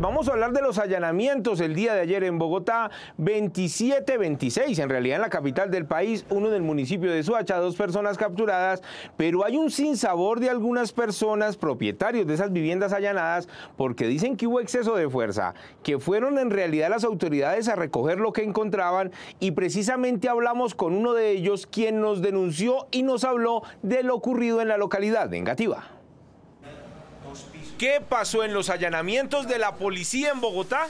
Vamos a hablar de los allanamientos el día de ayer en Bogotá, 27-26, en realidad en la capital del país, uno en el municipio de Suacha, dos personas capturadas, pero hay un sinsabor de algunas personas propietarios de esas viviendas allanadas porque dicen que hubo exceso de fuerza, que fueron en realidad las autoridades a recoger lo que encontraban y precisamente hablamos con uno de ellos quien nos denunció y nos habló de lo ocurrido en la localidad de Engativá. ¿Qué pasó en los allanamientos de la policía en Bogotá?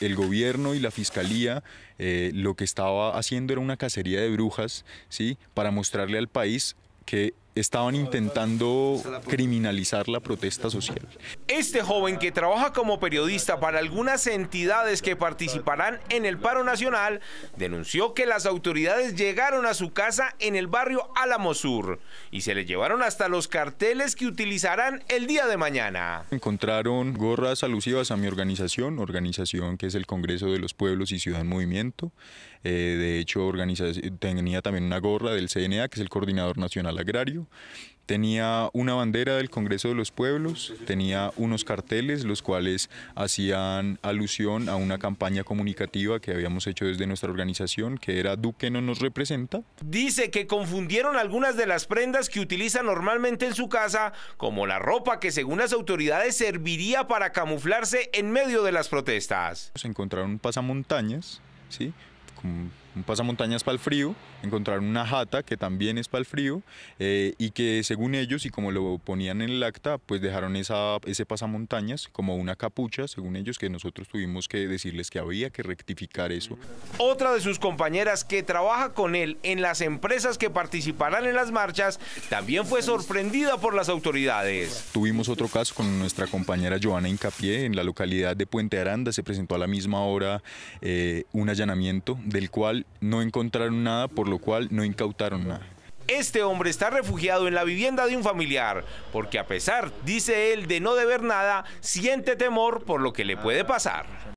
el gobierno y la fiscalía eh, lo que estaba haciendo era una cacería de brujas, ¿sí? Para mostrarle al país que estaban intentando criminalizar la protesta social. Este joven que trabaja como periodista para algunas entidades que participarán en el paro nacional denunció que las autoridades llegaron a su casa en el barrio Álamo Sur y se le llevaron hasta los carteles que utilizarán el día de mañana. Encontraron gorras alusivas a mi organización, organización que es el Congreso de los Pueblos y Ciudad en Movimiento. Eh, de hecho, tenía también una gorra del CNA, que es el Coordinador Nacional Agrario tenía una bandera del Congreso de los Pueblos, tenía unos carteles los cuales hacían alusión a una campaña comunicativa que habíamos hecho desde nuestra organización que era Duque no nos representa. Dice que confundieron algunas de las prendas que utiliza normalmente en su casa como la ropa que según las autoridades serviría para camuflarse en medio de las protestas. Se encontraron pasamontañas, ¿sí? un, pasamontañas para el frío, encontraron una jata que también es para el frío eh, y que según ellos y como lo ponían en el acta, pues dejaron esa, ese pasamontañas como una capucha, según ellos, que nosotros tuvimos que decirles que había que rectificar eso. Otra de sus compañeras que trabaja con él en las empresas que participarán en las marchas también fue sorprendida por las autoridades. Tuvimos otro caso con nuestra compañera Joana Incapié en la localidad de Puente Aranda, se presentó a la misma hora eh, un allanamiento del cual no encontraron nada, por lo cual no incautaron nada. Este hombre está refugiado en la vivienda de un familiar, porque a pesar, dice él, de no deber nada, siente temor por lo que le puede pasar.